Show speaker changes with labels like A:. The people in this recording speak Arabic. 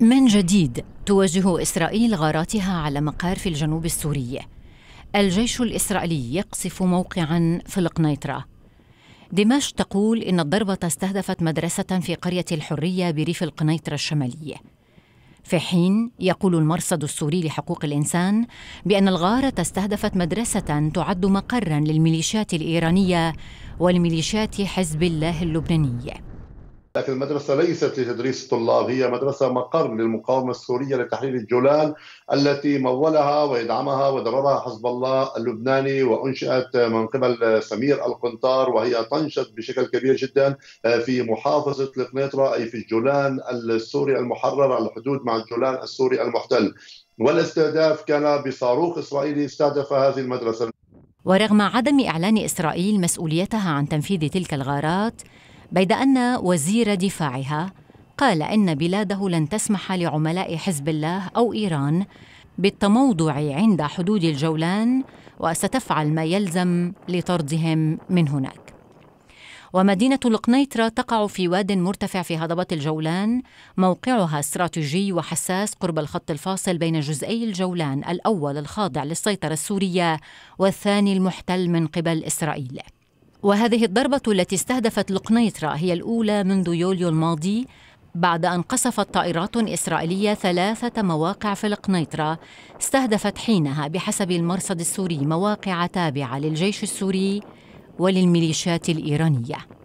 A: من جديد تواجه إسرائيل غاراتها على مقار في الجنوب السوري الجيش الإسرائيلي يقصف موقعا في القنيطرة دمشق تقول إن الضربة استهدفت مدرسة في قرية الحرية بريف القنيطرة الشمالية في حين يقول المرصد السوري لحقوق الإنسان بأن الغارة استهدفت مدرسة تعد مقرا للميليشيات الإيرانية والميليشيات حزب الله اللبنانيه
B: لكن المدرسة ليست لتدريس الطلاب هي مدرسة مقر للمقاومة السورية لتحرير الجولان التي مولها ويدعمها ودربها حزب الله اللبناني وأنشئت من قبل سمير القنطار وهي تنشط بشكل كبير جدا في محافظة القنيطرة أي في الجولان السوري المحرر على الحدود مع الجولان السوري المحتل والاستهداف كان بصاروخ إسرائيلي استهدف هذه المدرسة
A: ورغم عدم إعلان إسرائيل مسؤوليتها عن تنفيذ تلك الغارات بيد أن وزير دفاعها قال إن بلاده لن تسمح لعملاء حزب الله أو إيران بالتموضع عند حدود الجولان وستفعل ما يلزم لطردهم من هناك ومدينة القنيطرة تقع في واد مرتفع في هضبة الجولان موقعها استراتيجي وحساس قرب الخط الفاصل بين جزئي الجولان الأول الخاضع للسيطرة السورية والثاني المحتل من قبل إسرائيل وهذه الضربة التي استهدفت القنيطرة هي الأولى منذ يوليو الماضي بعد أن قصفت طائرات إسرائيلية ثلاثة مواقع في القنيطرة استهدفت حينها بحسب المرصد السوري مواقع تابعة للجيش السوري وللميليشيات الإيرانية